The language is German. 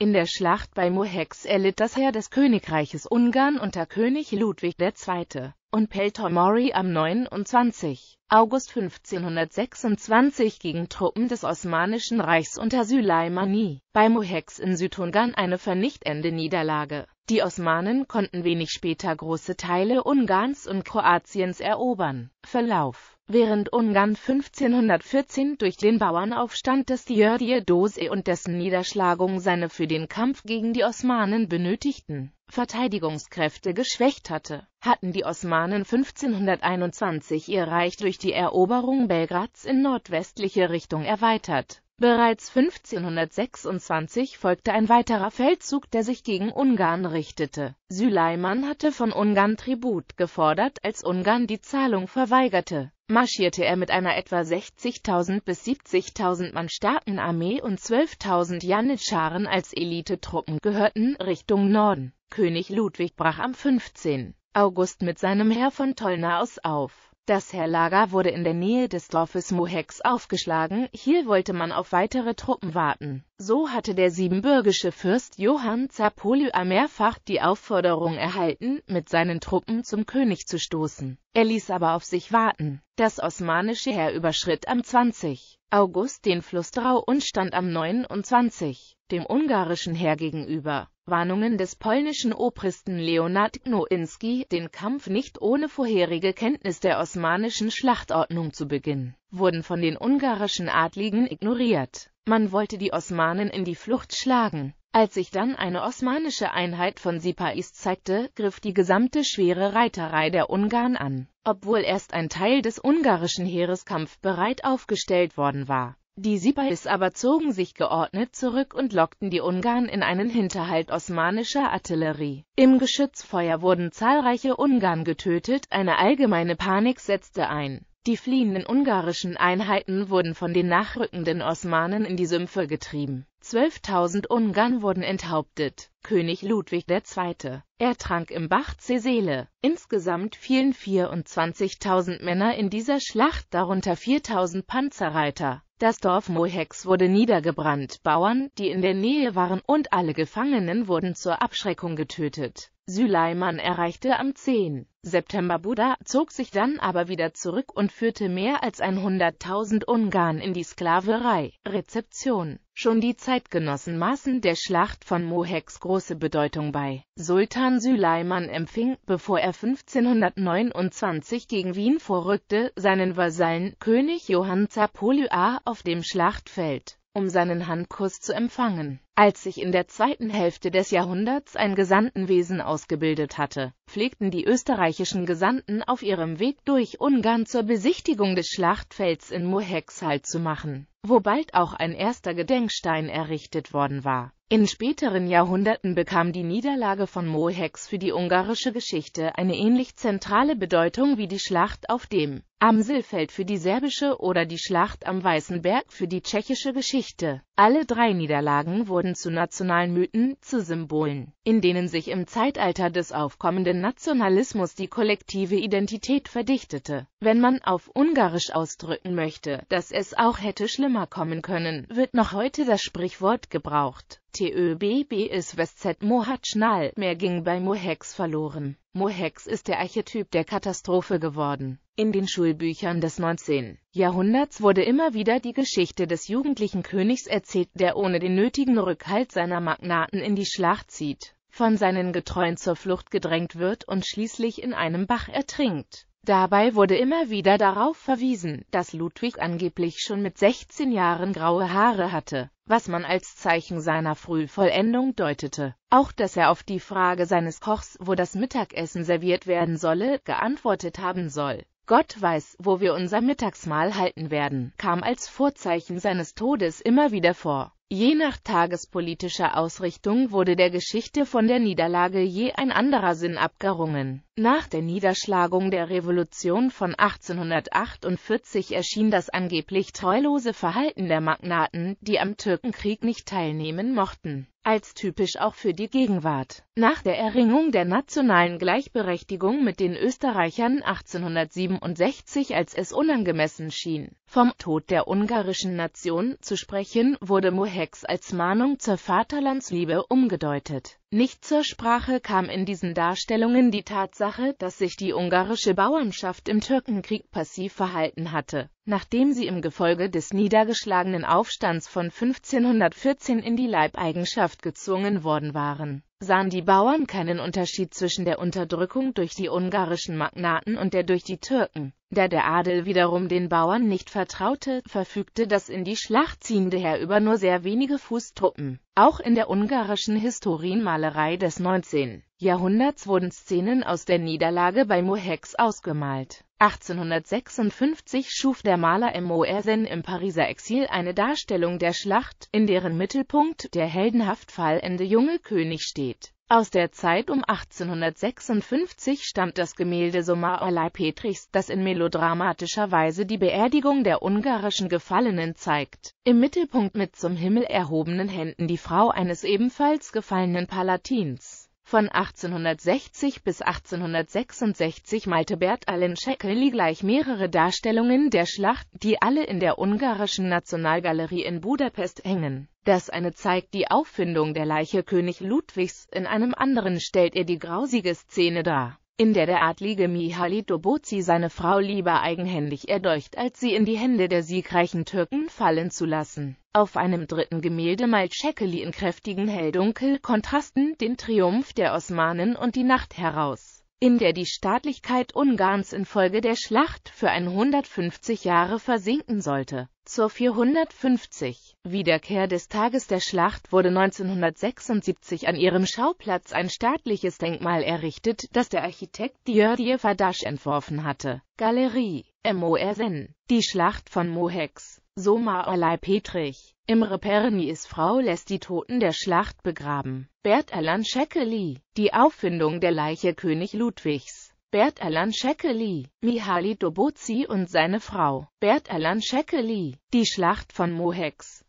In der Schlacht bei Mohex erlitt das Heer des Königreiches Ungarn unter König Ludwig II. und Peltomori am 29. August 1526 gegen Truppen des Osmanischen Reichs unter Süleymani bei Mohex in Südungarn eine vernichtende Niederlage. Die Osmanen konnten wenig später große Teile Ungarns und Kroatiens erobern. Verlauf Während Ungarn 1514 durch den Bauernaufstand des Diödier-Dose und dessen Niederschlagung seine für den Kampf gegen die Osmanen benötigten Verteidigungskräfte geschwächt hatte, hatten die Osmanen 1521 ihr Reich durch die Eroberung Belgrads in nordwestliche Richtung erweitert Bereits 1526 folgte ein weiterer Feldzug, der sich gegen Ungarn richtete. Süleyman hatte von Ungarn Tribut gefordert, als Ungarn die Zahlung verweigerte marschierte er mit einer etwa 60.000 bis 70.000 Mann starken Armee und 12.000 Janitscharen als Elitetruppen gehörten Richtung Norden. König Ludwig brach am 15. August mit seinem Heer von Tolna aus auf das Heerlager wurde in der Nähe des Dorfes Mohex aufgeschlagen, hier wollte man auf weitere Truppen warten. So hatte der siebenbürgische Fürst Johann Zapolyar mehrfach die Aufforderung erhalten, mit seinen Truppen zum König zu stoßen. Er ließ aber auf sich warten. Das osmanische Heer überschritt am 20. August den Fluss Drau und stand am 29 dem ungarischen Heer gegenüber. Warnungen des polnischen Obristen Leonard Gnoinski, den Kampf nicht ohne vorherige Kenntnis der osmanischen Schlachtordnung zu beginnen, wurden von den ungarischen Adligen ignoriert. Man wollte die Osmanen in die Flucht schlagen. Als sich dann eine osmanische Einheit von Sipais zeigte, griff die gesamte schwere Reiterei der Ungarn an, obwohl erst ein Teil des ungarischen Heeres kampfbereit aufgestellt worden war. Die Sipahis aber zogen sich geordnet zurück und lockten die Ungarn in einen Hinterhalt osmanischer Artillerie. Im Geschützfeuer wurden zahlreiche Ungarn getötet, eine allgemeine Panik setzte ein. Die fliehenden ungarischen Einheiten wurden von den nachrückenden Osmanen in die Sümpfe getrieben. 12.000 Ungarn wurden enthauptet. König Ludwig II. Er trank im Bach Cesele. Insgesamt fielen 24.000 Männer in dieser Schlacht, darunter 4.000 Panzerreiter. Das Dorf Mohex wurde niedergebrannt, Bauern, die in der Nähe waren, und alle Gefangenen wurden zur Abschreckung getötet. Süleyman erreichte am 10. September Buddha, zog sich dann aber wieder zurück und führte mehr als 100.000 Ungarn in die Sklaverei. Rezeption Schon die Zeitgenossen maßen der Schlacht von Moheks große Bedeutung bei. Sultan Süleyman empfing, bevor er 1529 gegen Wien vorrückte, seinen Vasallen König Johann Zapolyar auf dem Schlachtfeld, um seinen Handkuss zu empfangen. Als sich in der zweiten Hälfte des Jahrhunderts ein Gesandtenwesen ausgebildet hatte, pflegten die österreichischen Gesandten auf ihrem Weg durch Ungarn zur Besichtigung des Schlachtfelds in Mohex Halt zu machen, wo bald auch ein erster Gedenkstein errichtet worden war in späteren Jahrhunderten bekam die Niederlage von Mohex für die ungarische Geschichte eine ähnlich zentrale Bedeutung wie die Schlacht auf dem Amselfeld für die serbische oder die Schlacht am Weißen Berg für die tschechische Geschichte. Alle drei Niederlagen wurden zu nationalen Mythen, zu Symbolen, in denen sich im Zeitalter des aufkommenden Nationalismus die kollektive Identität verdichtete. Wenn man auf Ungarisch ausdrücken möchte, dass es auch hätte schlimmer kommen können, wird noch heute das Sprichwort gebraucht. TÖBBS Westzet Mohatschnal mehr ging bei Mohex verloren. Mohex ist der Archetyp der Katastrophe geworden. In den Schulbüchern des 19. Jahrhunderts wurde immer wieder die Geschichte des jugendlichen Königs erzählt, der ohne den nötigen Rückhalt seiner Magnaten in die Schlacht zieht, von seinen Getreuen zur Flucht gedrängt wird und schließlich in einem Bach ertrinkt. Dabei wurde immer wieder darauf verwiesen, dass Ludwig angeblich schon mit 16 Jahren graue Haare hatte was man als Zeichen seiner Frühvollendung deutete. Auch dass er auf die Frage seines Kochs, wo das Mittagessen serviert werden solle, geantwortet haben soll. Gott weiß, wo wir unser Mittagsmahl halten werden, kam als Vorzeichen seines Todes immer wieder vor. Je nach tagespolitischer Ausrichtung wurde der Geschichte von der Niederlage je ein anderer Sinn abgerungen. Nach der Niederschlagung der Revolution von 1848 erschien das angeblich treulose Verhalten der Magnaten, die am Türkenkrieg nicht teilnehmen mochten, als typisch auch für die Gegenwart. Nach der Erringung der nationalen Gleichberechtigung mit den Österreichern 1867, als es unangemessen schien, vom Tod der ungarischen Nation zu sprechen, wurde Mohex als Mahnung zur Vaterlandsliebe umgedeutet. Nicht zur Sprache kam in diesen Darstellungen die Tatsache, Tatsache, dass sich die ungarische Bauernschaft im Türkenkrieg passiv verhalten hatte, nachdem sie im Gefolge des niedergeschlagenen Aufstands von 1514 in die Leibeigenschaft gezwungen worden waren, sahen die Bauern keinen Unterschied zwischen der Unterdrückung durch die ungarischen Magnaten und der durch die Türken. Da der Adel wiederum den Bauern nicht vertraute, verfügte das in die Schlacht ziehende Herr über nur sehr wenige Fußtruppen. Auch in der ungarischen Historienmalerei des 19. Jahrhunderts wurden Szenen aus der Niederlage bei Mohex ausgemalt. 1856 schuf der Maler M. Moersen im Pariser Exil eine Darstellung der Schlacht, in deren Mittelpunkt der heldenhaft fallende junge König steht aus der Zeit um 1856 stammt das Gemälde Sommer Alai Petrichs, das in melodramatischer Weise die Beerdigung der ungarischen Gefallenen zeigt. Im Mittelpunkt mit zum Himmel erhobenen Händen die Frau eines ebenfalls gefallenen Palatins von 1860 bis 1866 malte Bert Allen Szekely gleich mehrere Darstellungen der Schlacht, die alle in der ungarischen Nationalgalerie in Budapest hängen. Das eine zeigt die Auffindung der Leiche König Ludwigs, in einem anderen stellt er die grausige Szene dar in der der Adlige Mihaly Dobozi seine Frau lieber eigenhändig erdolcht, als sie in die Hände der siegreichen Türken fallen zu lassen. Auf einem dritten Gemälde malt Schekeli in kräftigen Helldunkel-Kontrasten den Triumph der Osmanen und die Nacht heraus, in der die Staatlichkeit Ungarns infolge der Schlacht für 150 Jahre versinken sollte. Zur 450. Wiederkehr des Tages der Schlacht wurde 1976 an ihrem Schauplatz ein staatliches Denkmal errichtet, das der Architekt György Fadasch entworfen hatte. Galerie MORN Die Schlacht von Mohex Soma Olai Petrich Imre Perenies Frau lässt die Toten der Schlacht begraben. Bert Alan Schäckeli Die Auffindung der Leiche König Ludwigs Bert Alan Shekeli, Mihaly Dobozi und seine Frau, Bert Alan Shekeli, die Schlacht von Mohex